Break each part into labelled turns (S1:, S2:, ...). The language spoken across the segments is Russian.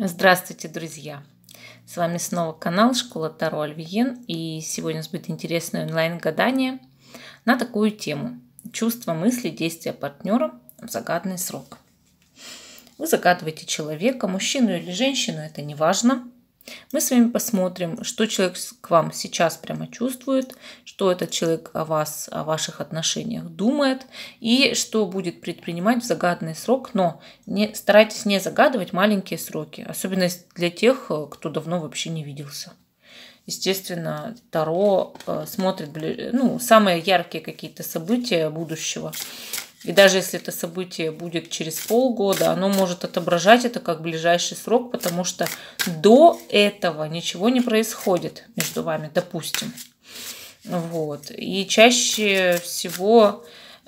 S1: Здравствуйте, друзья! С вами снова канал Школа Таро Альвиен, и сегодня у нас будет интересное онлайн-гадание на такую тему – чувства, мысли, действия партнера в загадный срок. Вы загадываете человека, мужчину или женщину, это не важно. Мы с вами посмотрим, что человек к вам сейчас прямо чувствует, что этот человек о вас, о ваших отношениях думает и что будет предпринимать в загаданный срок, но не, старайтесь не загадывать маленькие сроки, особенно для тех, э, кто давно вообще не виделся. Естественно, Таро э, смотрит ну, самые яркие какие-то события будущего и даже если это событие будет через полгода, оно может отображать это как ближайший срок, потому что до этого ничего не происходит между вами, допустим. Вот. И чаще всего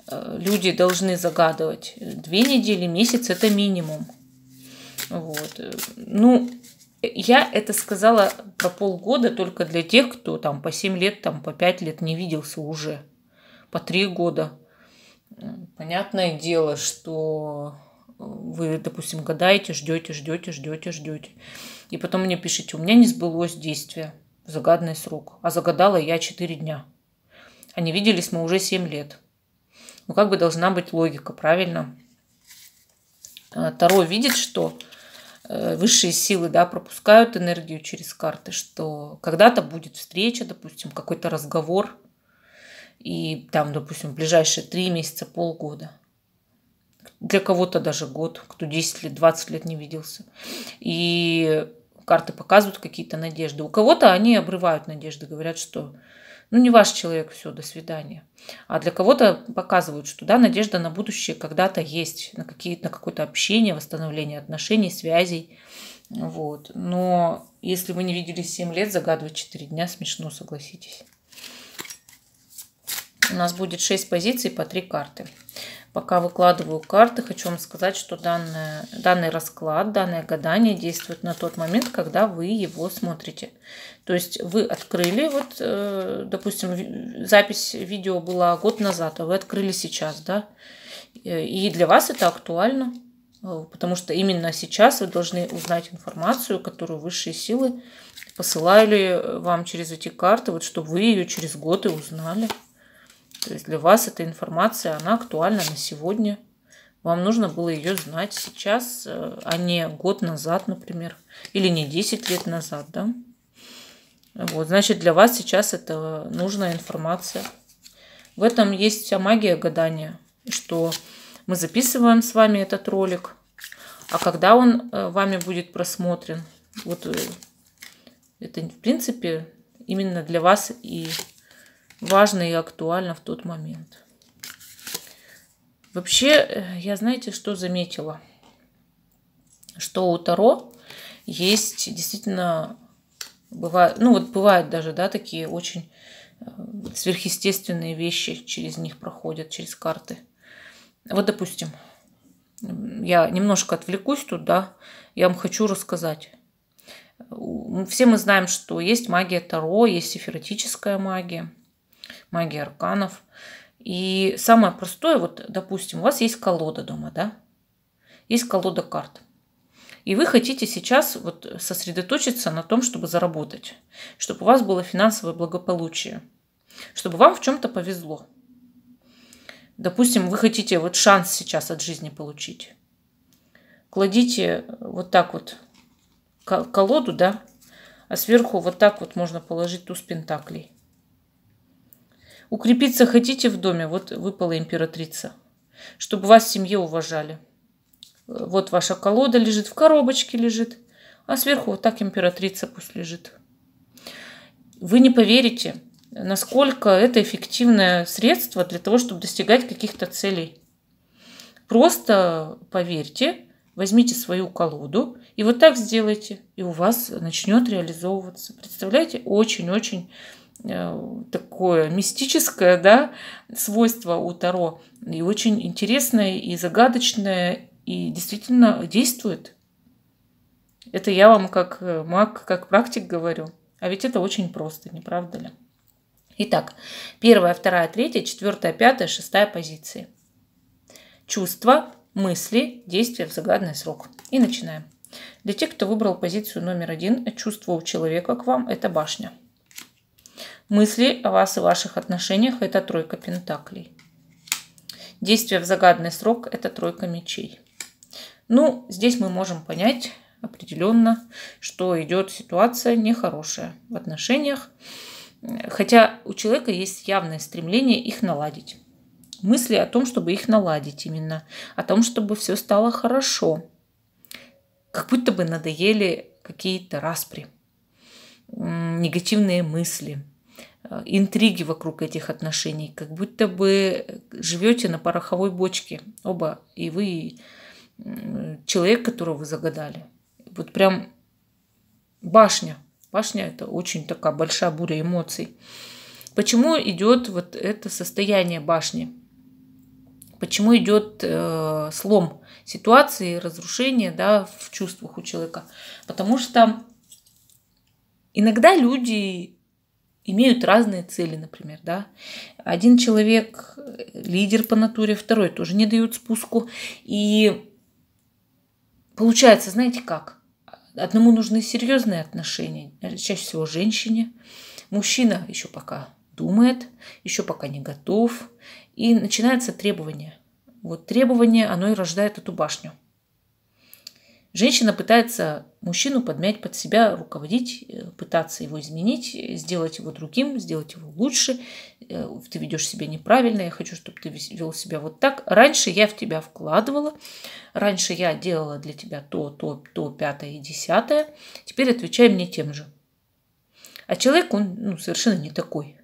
S1: э, люди должны загадывать. Две недели, месяц – это минимум. Вот. Ну, я это сказала про полгода только для тех, кто там по 7 лет, там по 5 лет не виделся уже, по 3 года – Понятное дело, что э, вы, допустим, гадаете, ждете, ждете, ждете, ждете. И потом мне пишите, у меня не сбылось действие в загаданный срок, а загадала я 4 дня. А не виделись мы уже 7 лет. Ну, как бы должна быть логика, правильно? А, Таро видит, что э, высшие силы да, пропускают энергию через карты, что когда-то будет встреча, допустим, какой-то разговор – и там, допустим, ближайшие три месяца, полгода. Для кого-то даже год, кто 10 лет, 20 лет не виделся. И карты показывают какие-то надежды. У кого-то они обрывают надежды, говорят, что ну не ваш человек, все, до свидания. А для кого-то показывают, что да, надежда на будущее когда-то есть, на, какие, на какое-то общение, восстановление отношений, связей. Вот. Но если вы не виделись 7 лет, загадывать 4 дня смешно, согласитесь. У нас будет 6 позиций по 3 карты. Пока выкладываю карты, хочу вам сказать, что данное, данный расклад, данное гадание действует на тот момент, когда вы его смотрите. То есть вы открыли, вот, э, допустим, запись видео была год назад, а вы открыли сейчас, да? Э, и для вас это актуально, э, потому что именно сейчас вы должны узнать информацию, которую высшие силы посылали вам через эти карты, вот чтобы вы ее через год и узнали. То есть для вас эта информация, она актуальна на сегодня. Вам нужно было ее знать сейчас, э, а не год назад, например, или не 10 лет назад, да? Вот, значит, для вас сейчас это нужная информация. В этом есть вся магия гадания, что мы записываем с вами этот ролик, а когда он э, вами будет просмотрен, вот э, это, в принципе, именно для вас и важно и актуально в тот момент. Вообще, э, я знаете, что заметила? Что у Таро есть действительно, бывает, ну вот бывают даже, да, такие очень э, сверхъестественные вещи через них проходят, через карты. Вот, допустим, я немножко отвлекусь тут, да, я вам хочу рассказать. Все мы знаем, что есть магия Таро, есть эфиротическая магия – магии арканов. И самое простое, вот, допустим, у вас есть колода дома, да? Есть колода карт. И вы хотите сейчас вот сосредоточиться на том, чтобы заработать, чтобы у вас было финансовое благополучие, чтобы вам в чем-то повезло. Допустим, вы хотите вот шанс сейчас от жизни получить. Кладите вот так вот колоду, да, а сверху вот так вот можно положить туз пентаклей. Укрепиться хотите в доме? Вот выпала императрица. Чтобы вас в семье уважали. Э, вот ваша колода лежит, в коробочке лежит. А сверху вот так императрица пусть лежит. Вы не поверите, насколько это эффективное средство для того, чтобы достигать каких-то целей. Просто поверьте, возьмите свою колоду и вот так сделайте, и у вас начнет реализовываться. Представляете, очень-очень Э, такое мистическое да, свойство у Таро. И очень интересное, и загадочное, и действительно действует. Это я вам как э, маг, как практик говорю. А ведь это очень просто, не правда ли? Итак, первая, вторая, третья, четвертая, пятая, шестая позиции. Чувства, мысли, действия в загадный срок. И начинаем. Для тех, кто выбрал позицию номер один, чувство у человека к вам – это башня – мысли о вас и ваших отношениях – это тройка пентаклей. Действие в загадный срок – это тройка мечей. Ну, здесь мы можем понять определенно, что идет ситуация нехорошая в отношениях. Хотя у человека есть явное стремление их наладить. Мысли о том, чтобы их наладить именно. О том, чтобы все стало хорошо. Как будто бы надоели какие-то распри, негативные мысли – Э, интриги вокруг этих отношений, как будто бы э, живете на пороховой бочке оба, и вы и человек, которого вы загадали. Вот прям башня. Башня – это очень такая большая буря эмоций. Почему идет вот это состояние башни? Почему идет э, слом ситуации, разрушение да, в чувствах у человека? Потому что иногда люди имеют разные цели, например, да. Один человек лидер по натуре, второй тоже не дают спуску. И получается, знаете как? Одному нужны серьезные отношения, чаще всего женщине. Мужчина еще пока думает, еще пока не готов. И начинается требование. Вот требование, оно и рождает эту башню. Женщина пытается мужчину подмять под себя, руководить, э, пытаться его изменить, сделать его другим, сделать его лучше. Э, ты ведешь себя неправильно, я хочу, чтобы ты вел себя вот так. Раньше я в тебя вкладывала, раньше я делала для тебя то, то, то, пятое и десятое. Теперь отвечай мне тем же. А человек, он ну, совершенно не такой.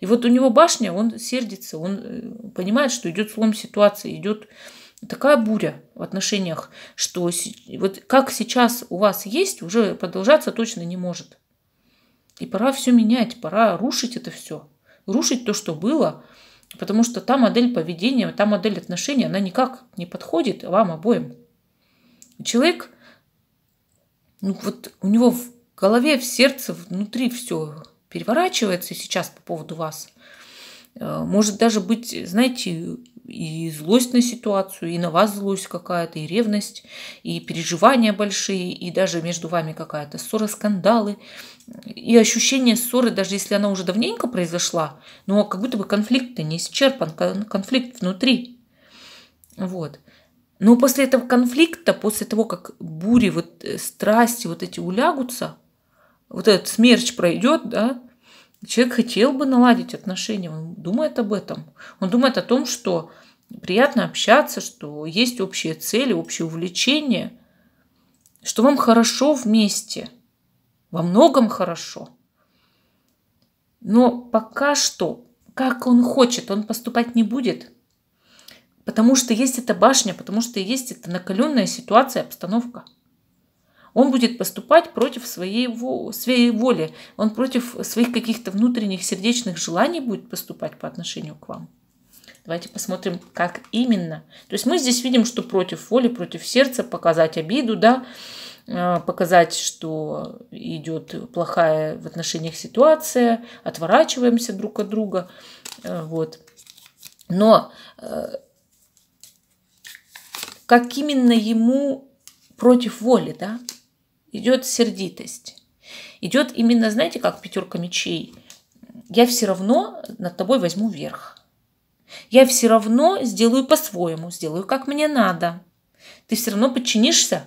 S1: И вот у него башня, он сердится, он э, понимает, что идет слом ситуации, идет такая буря в отношениях, что вот как сейчас у вас есть, уже продолжаться точно не может. И пора все менять, пора рушить это все. Рушить то, что было, потому что та модель поведения, та модель отношений, она никак не подходит вам обоим. Человек, ну вот у него в голове, в сердце, внутри все переворачивается сейчас по поводу вас – Э, может даже быть, знаете, и злость на ситуацию, и на вас злость какая-то, и ревность, и переживания большие, и даже между вами какая-то ссора, скандалы. И ощущение ссоры, даже если она уже давненько произошла, но как будто бы конфликт не исчерпан, конфликт внутри. Вот. Но после этого конфликта, после того, как бури, вот э, страсти вот эти улягутся, вот этот смерч пройдет, да, Человек хотел бы наладить отношения, он думает об этом. Он думает о том, что приятно общаться, что есть общие цели, общие увлечения, что вам хорошо вместе, во многом хорошо. Но пока что, как он хочет, он поступать не будет, потому что есть эта башня, потому что есть эта накаленная ситуация, обстановка – он будет поступать против своей, своей воли, он против своих каких-то внутренних сердечных желаний будет поступать по отношению к вам. Давайте посмотрим, как именно. То есть мы здесь видим, что против воли, против сердца, показать обиду, да, э, показать, что идет плохая в отношениях ситуация, отворачиваемся друг от друга, э, вот. Но э, как именно ему против воли, да? идет сердитость. Идет именно, знаете, как пятерка мечей. Я все равно над тобой возьму верх. Я все равно сделаю по-своему, сделаю как мне надо. Ты все равно подчинишься.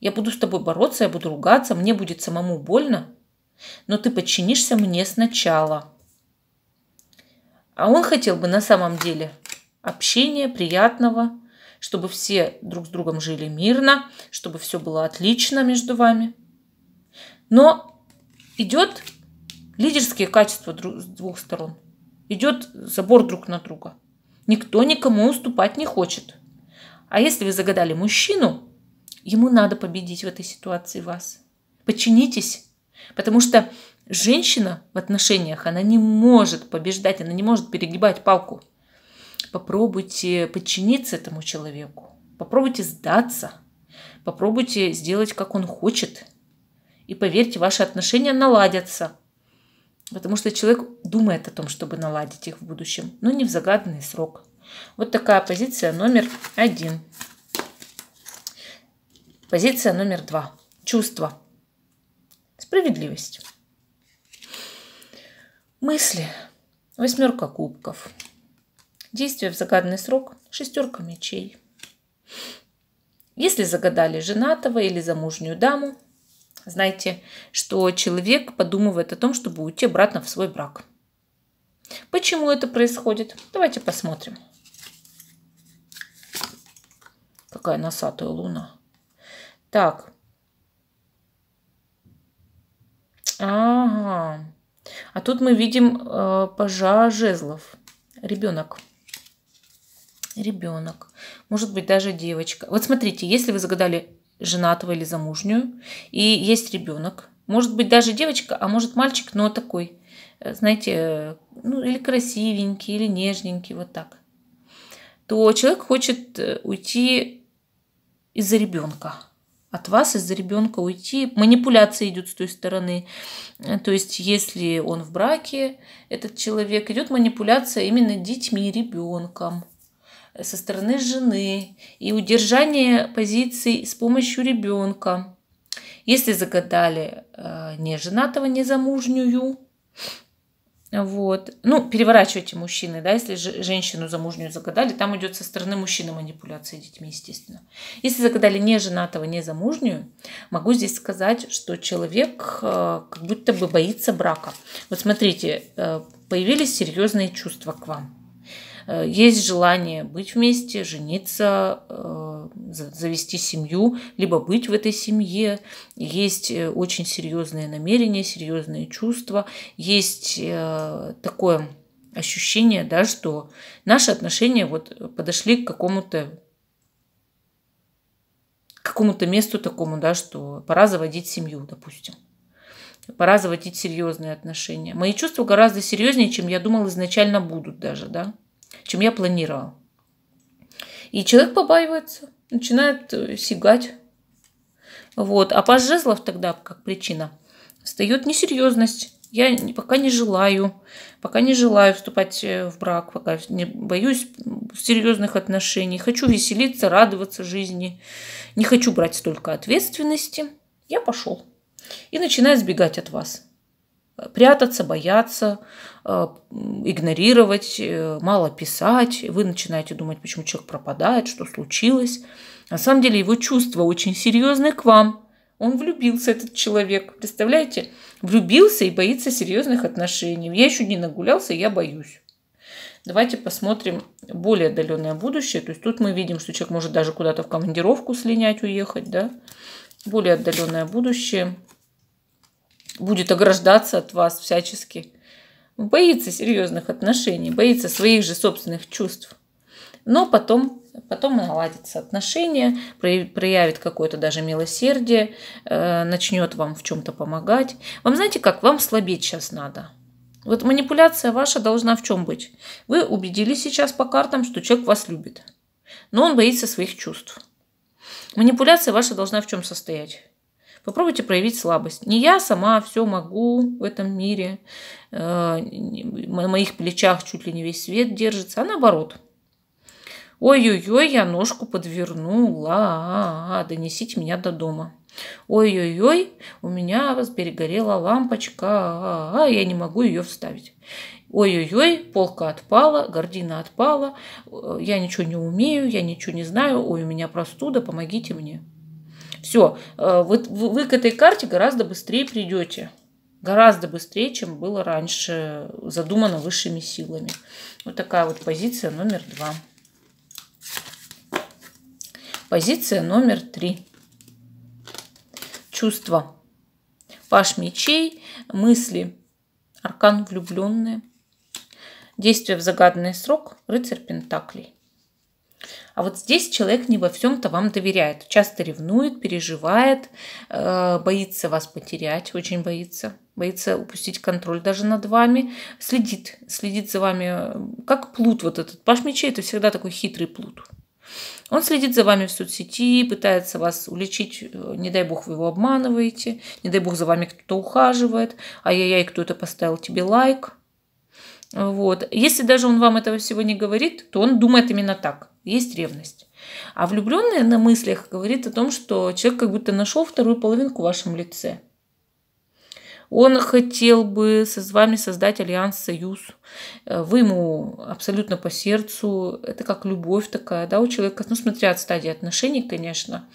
S1: Я буду с тобой бороться, я буду ругаться, мне будет самому больно. Но ты подчинишься мне сначала. А он хотел бы на самом деле общения приятного, чтобы все друг с другом жили мирно, чтобы все было отлично между вами. Но идет лидерские качества с двух сторон. Идет забор друг на друга. Никто никому уступать не хочет. А если вы загадали мужчину, ему надо победить в этой ситуации вас. Подчинитесь, потому что женщина в отношениях, она не может побеждать, она не может перегибать палку попробуйте подчиниться этому человеку, попробуйте сдаться, попробуйте сделать, как он хочет. И поверьте, ваши отношения наладятся. Потому что человек думает о том, чтобы наладить их в будущем, но не в загаданный срок. Вот такая позиция номер один. Позиция номер два. Чувство. Справедливость. Мысли. Восьмерка кубков. Действие в загаданный срок – шестерка мечей. Если загадали женатого или замужнюю даму, знайте, что человек подумывает о том, чтобы уйти обратно в свой брак. Почему это происходит? Давайте посмотрим. Какая носатая луна. Так. Ага. А тут мы видим э, пажа жезлов. Ребенок ребенок, может быть даже девочка. Вот смотрите, если вы загадали женатого или замужнюю, и есть ребенок, может быть даже девочка, а может мальчик, но такой, э, знаете, э, ну или красивенький, или нежненький, вот так, то человек хочет э, уйти из-за ребенка. От вас из-за ребенка уйти. Манипуляция идет с той стороны. То есть, если он в браке, этот человек, идет манипуляция именно детьми, ребенком со стороны жены и удержание позиций с помощью ребенка. Если загадали э, неженатого, незамужнюю, вот. Ну, переворачивайте мужчины, да, если женщину замужнюю загадали, там идет со стороны мужчины манипуляция детьми, естественно. Если загадали не женатого, не замужнюю, могу здесь сказать, что человек э, как будто бы боится брака. Вот смотрите, э, появились серьезные чувства к вам. Э, есть желание быть вместе, жениться, э, завести семью, либо быть в этой семье, есть э, очень серьезные намерения, серьезные чувства, есть такое ощущение, да, что наши отношения вот подошли к какому-то какому-то месту такому, да, что пора заводить семью, допустим. Пора заводить серьезные отношения. Мои чувства гораздо серьезнее, чем я думала изначально будут даже, да чем я планировал. И человек побаивается, начинает э, сигать. Вот. А паш жезлов тогда, как причина, встает несерьезность. Я пока не желаю, пока не желаю вступать э, в брак, пока не боюсь серьезных отношений. Хочу веселиться, радоваться жизни. Не хочу брать столько ответственности. Я пошел. И начинаю сбегать от вас прятаться, бояться, э, игнорировать, э, мало писать. Вы начинаете думать, почему человек пропадает, что случилось. На самом деле его чувства очень серьезные к вам. Он влюбился, этот человек. Представляете? Влюбился и боится серьезных отношений. Я еще не нагулялся, я боюсь. Давайте посмотрим более отдаленное будущее. То есть тут мы видим, что человек может даже куда-то в командировку слинять, уехать, да? Более отдаленное будущее – будет ограждаться от вас всячески. Боится серьезных отношений, боится своих же собственных чувств. Но потом, потом наладятся отношения, проявит какое-то даже милосердие, э, начнет вам в чем-то помогать. Вам знаете как? Вам слабеть сейчас надо. Вот манипуляция ваша должна в чем быть? Вы убедились сейчас по картам, что человек вас любит, но он боится своих чувств. Манипуляция ваша должна в чем состоять? Попробуйте проявить слабость. Не я сама все могу в этом мире, э, на моих плечах чуть ли не весь свет держится, а наоборот. Ой-ой-ой, я ножку подвернула, а, донесите меня до дома. Ой-ой-ой, у меня перегорела лампочка, а, а, я не могу ее вставить. Ой-ой-ой, полка отпала, гордина отпала, э, я ничего не умею, я ничего не знаю, ой, у меня простуда, помогите мне. Все, э, вот вы к этой карте гораздо быстрее придете. Гораздо быстрее, чем было раньше задумано высшими силами. Вот такая вот позиция номер два. Позиция номер три. Чувства. Паш мечей, мысли, аркан влюбленные. Действие в загаданный срок, рыцарь пентаклей. А вот здесь человек не во всем-то вам доверяет. Часто ревнует, переживает, э, боится вас потерять, очень боится. Боится упустить контроль даже над вами. Следит, следит за вами, э, как плут вот этот. Паш мечей – это всегда такой хитрый плут. Он следит за вами в соцсети, пытается вас уличить, э, не дай бог вы его обманываете, не дай бог за вами кто-то ухаживает, ай-яй-яй, кто то поставил тебе лайк. Вот. Если даже он вам этого всего не говорит, то он думает именно так есть ревность. А влюбленная на мыслях говорит о том, что человек как будто нашел вторую половинку в вашем лице. Он хотел бы с вами создать альянс, союз. Э, вы ему абсолютно по сердцу. Это как любовь такая, да, у человека. Ну, смотря от стадии отношений, конечно.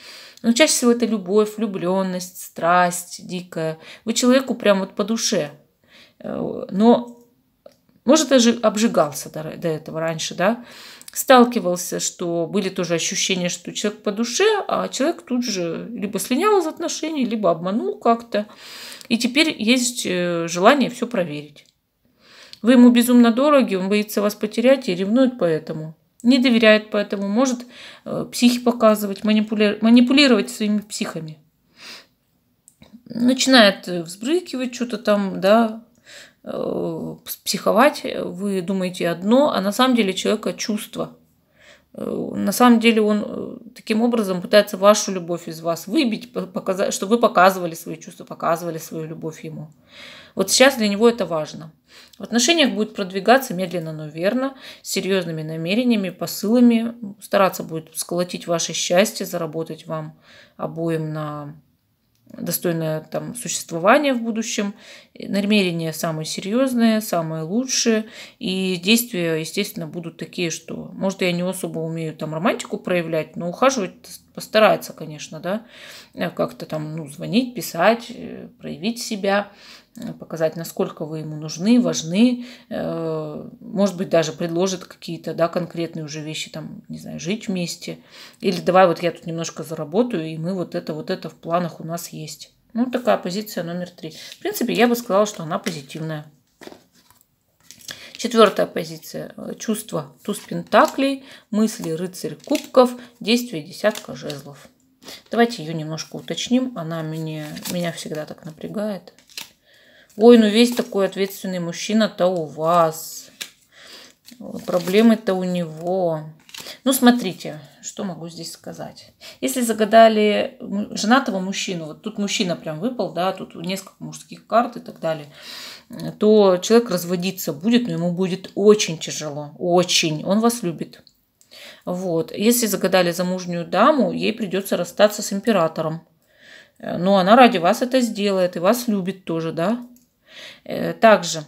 S1: Но чаще всего это любовь, влюбленность, страсть дикая. Вы человеку прям вот по душе. Э, но, может, даже обжигался до этого раньше, да сталкивался, что были тоже ощущения, что человек по душе, а человек тут же либо слинял из отношений, либо обманул как-то. И теперь есть э, желание все проверить. Вы ему безумно дороги, он боится вас потерять и ревнует поэтому. Не доверяет поэтому, может э, психи показывать, манипули... манипулировать своими психами. Начинает э, взбрыкивать что-то там, да, Э, психовать, вы думаете одно, а на самом деле человека чувство. Э, на самом деле он э, таким образом пытается вашу любовь из вас выбить, показать, чтобы вы показывали свои чувства, показывали свою любовь ему. Вот сейчас для него это важно. В отношениях будет продвигаться медленно, но верно, с серьезными намерениями, посылами, стараться будет сколотить ваше счастье, заработать вам обоим на достойное там, существование в будущем, намерения самые серьезные, самые лучшие, и действия, естественно, будут такие, что, может, я не особо умею там романтику проявлять, но ухаживать постарается, конечно, да, как-то там, ну, звонить, писать, э, проявить себя, Э, показать, насколько вы ему нужны, важны, э, может быть, даже предложит какие-то да, конкретные уже вещи, там, не знаю, жить вместе, или давай вот я тут немножко заработаю, и мы вот это, вот это в планах у нас есть. Ну, такая позиция номер три. В принципе, я бы сказала, что она позитивная. Четвертая позиция. Чувство туз пентаклей, мысли рыцарь кубков, действие десятка жезлов. Давайте ее немножко уточним. Она меня, меня всегда так напрягает. Ой, ну весь такой ответственный мужчина-то у вас. Проблемы-то у него. Ну, смотрите, что могу здесь сказать. Если загадали женатого мужчину, вот тут мужчина прям выпал, да, тут несколько мужских карт и так далее, то человек разводиться будет, но ему будет очень тяжело, очень. Он вас любит. Вот. Если загадали замужнюю даму, ей придется расстаться с императором. Э, но ну, она ради вас это сделает и вас любит тоже, да? Э, также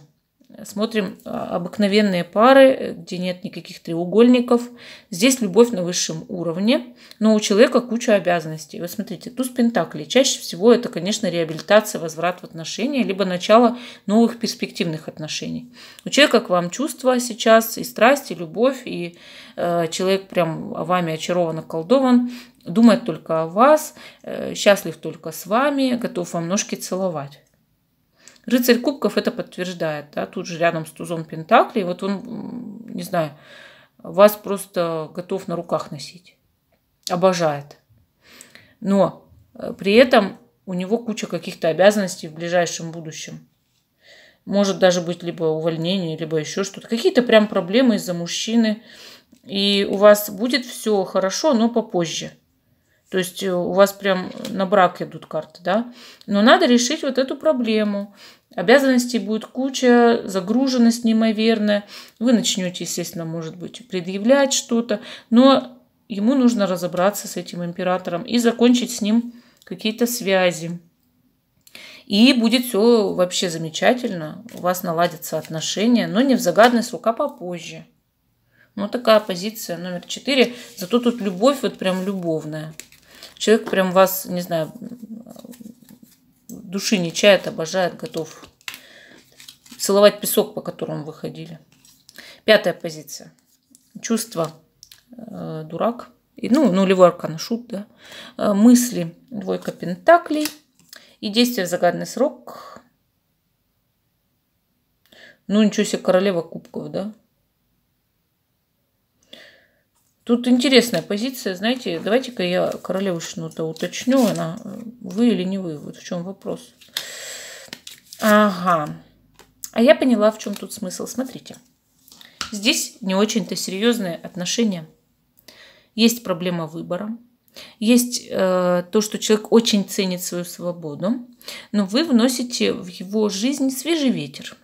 S1: смотрим а, обыкновенные пары, э, где нет никаких треугольников. Здесь любовь на высшем уровне, но у человека куча обязанностей. Вот смотрите, туз пентаклей. Чаще всего это, конечно, реабилитация, возврат в отношения, либо начало новых перспективных отношений. У человека к вам чувства сейчас, и страсть, и любовь, и э, человек прям вами очарован, околдован, думает только о вас, э, счастлив только с вами, готов вам ножки целовать. Рыцарь кубков это подтверждает, да, тут же рядом с тузом Пентаклей, вот он, не знаю, вас просто готов на руках носить, обожает. Но э, при этом у него куча каких-то обязанностей в ближайшем будущем. Может даже быть либо увольнение, либо еще что-то. Какие-то прям проблемы из-за мужчины. И у вас будет все хорошо, но попозже. То есть э, у вас прям на брак идут карты, да? Но надо решить вот эту проблему. Обязанностей будет куча, загруженность неимоверная. Вы начнете, естественно, может быть, предъявлять что-то, но ему нужно разобраться с этим императором и закончить с ним какие-то связи. И будет все вообще замечательно, у вас наладятся отношения, но не в загадной срок, а попозже. Ну, такая позиция номер четыре. Зато тут любовь, вот прям любовная человек прям вас, не знаю, души не чает, обожает, готов целовать песок, по которому вы ходили. Пятая позиция. Чувство э, дурак. И, ну, нулевой аркан шут, да. Э, мысли двойка пентаклей. И действие в загадный срок. Ну, ничего себе, королева кубков, да. Тут интересная позиция, знаете, давайте-ка я королеву то уточню, она вы или не вы, вот в чем вопрос. Ага, а я поняла, в чем тут смысл. Смотрите, здесь не очень-то серьезные отношения. Есть проблема выбора, есть э, то, что человек очень ценит свою свободу, но вы вносите в его жизнь свежий ветер.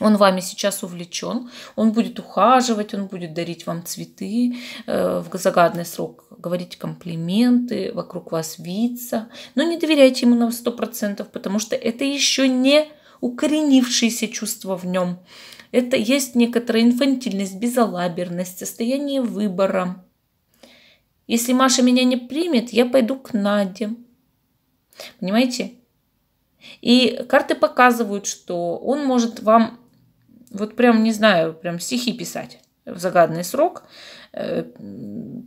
S1: Он вами сейчас увлечен, он будет ухаживать, он будет дарить вам цветы э, в загадный срок, говорить комплименты, вокруг вас виться. Но не доверяйте ему на 100%, потому что это еще не укоренившиеся чувства в нем. Это есть некоторая инфантильность, безалаберность, состояние выбора. Если Маша меня не примет, я пойду к Наде. Понимаете? И карты показывают, что он может вам вот прям, не знаю, прям стихи писать в загадный срок, э,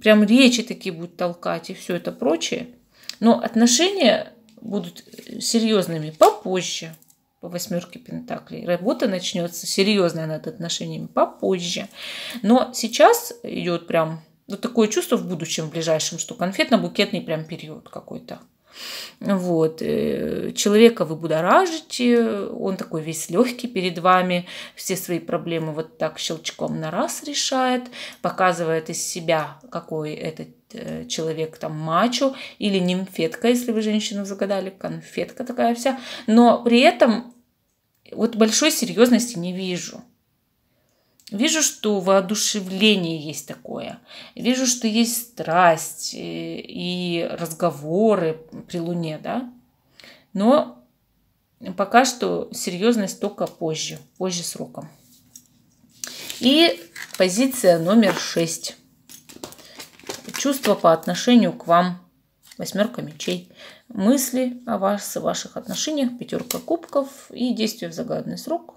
S1: прям речи такие будут толкать и все это прочее. Но отношения будут серьезными попозже, по восьмерке Пентаклей. Работа начнется серьезная над отношениями попозже. Но сейчас идет прям вот такое чувство в будущем, в ближайшем, что конфетно-букетный прям период какой-то. Вот. Э, человека вы будоражите, он такой весь легкий перед вами, все свои проблемы вот так щелчком на раз решает, показывает из себя, какой этот э, человек там мачо или нимфетка, если вы женщину загадали, конфетка такая вся, но при этом вот большой серьезности не вижу. Вижу, что воодушевление есть такое. Вижу, что есть страсть э, и разговоры при Луне, да. Но пока что серьезность только позже, позже сроком. И позиция номер шесть. Чувство по отношению к вам. Восьмерка мечей. Мысли о вас и ваших отношениях. Пятерка кубков. И действие в загадный срок.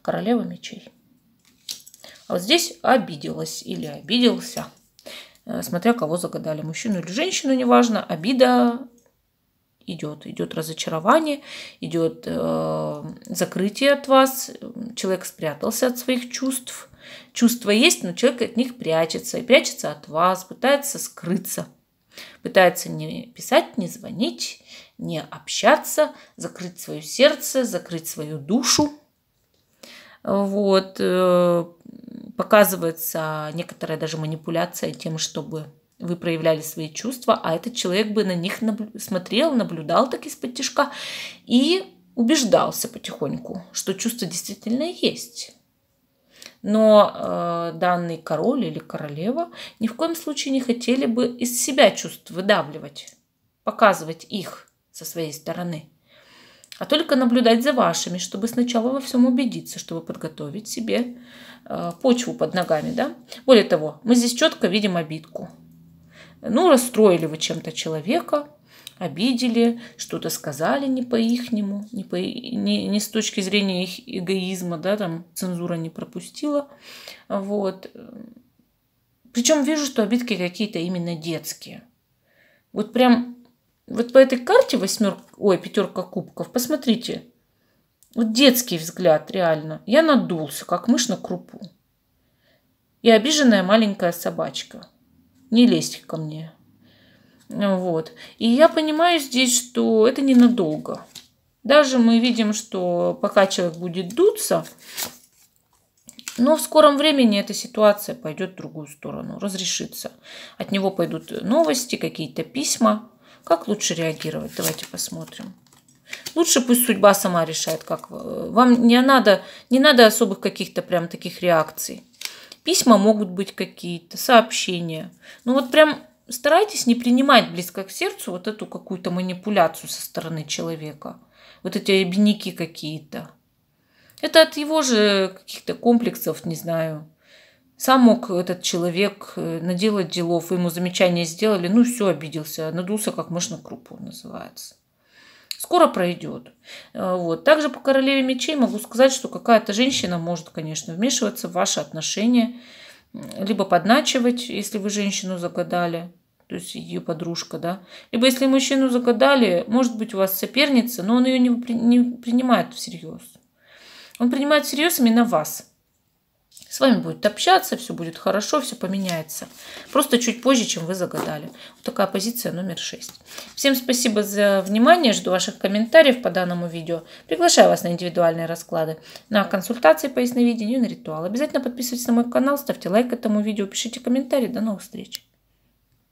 S1: Королева мечей. А вот здесь обиделась или обиделся. Э, смотря кого загадали, мужчину или женщину, неважно, обида идет. Идет разочарование, идет э, закрытие от вас. Человек спрятался от своих чувств. Чувства есть, но человек от них прячется. И прячется от вас, пытается скрыться. Пытается не писать, не звонить, не общаться, закрыть свое сердце, закрыть свою душу. Вот, э, показывается некоторая даже манипуляция тем, чтобы вы проявляли свои чувства, а этот человек бы на них наблю- смотрел, наблюдал так из-под тяжка и убеждался потихоньку, что чувства действительно есть. Но э, данный король или королева ни в коем случае не хотели бы из себя чувств выдавливать, показывать их со своей стороны а только наблюдать за вашими, чтобы сначала во всем убедиться, чтобы подготовить себе э, почву под ногами. Да? Более того, мы здесь четко видим обидку. Ну, расстроили вы чем-то человека, обидели, что-то сказали не по-ихнему, не, по, не, не с точки зрения их эгоизма, да, там цензура не пропустила. Вот. Причем вижу, что обидки какие-то именно детские. Вот прям вот по этой карте восьмерка, ой, пятерка кубков, посмотрите, вот детский взгляд, реально. Я надулся, как мышь на крупу. И обиженная маленькая собачка. Не лезьте ко мне. Вот. И я понимаю здесь, что это ненадолго. Даже мы видим, что пока человек будет дуться, но в скором времени эта ситуация пойдет в другую сторону, разрешится. От него пойдут новости, какие-то письма, как лучше реагировать? Давайте посмотрим. Лучше пусть судьба сама решает, как э, вам не надо, не надо особых каких-то прям таких реакций. Письма могут быть какие-то, сообщения. Ну вот прям старайтесь не принимать близко к сердцу вот эту какую-то манипуляцию со стороны человека. Вот эти обиники какие-то. Это от его же каких-то комплексов, не знаю, сам мог этот человек э, наделать делов, ему замечания сделали, ну все, обиделся, надулся, как мышь на крупу называется. Скоро пройдет. Э, вот. Также по королеве мечей могу сказать, что какая-то женщина может, конечно, вмешиваться в ваши отношения, либо подначивать, если вы женщину загадали, то есть ее подружка, да. Либо если мужчину загадали, может быть у вас соперница, но он ее не, при, не принимает всерьез. Он принимает всерьез именно вас – с вами будет общаться, все будет хорошо, все поменяется. Просто чуть позже, чем вы загадали. Вот такая позиция номер 6. Всем спасибо за внимание. Жду ваших комментариев по данному видео. Приглашаю вас на индивидуальные расклады, на консультации по ясновидению, на ритуал. Обязательно подписывайтесь на мой канал, ставьте лайк этому видео, пишите комментарии. До новых встреч!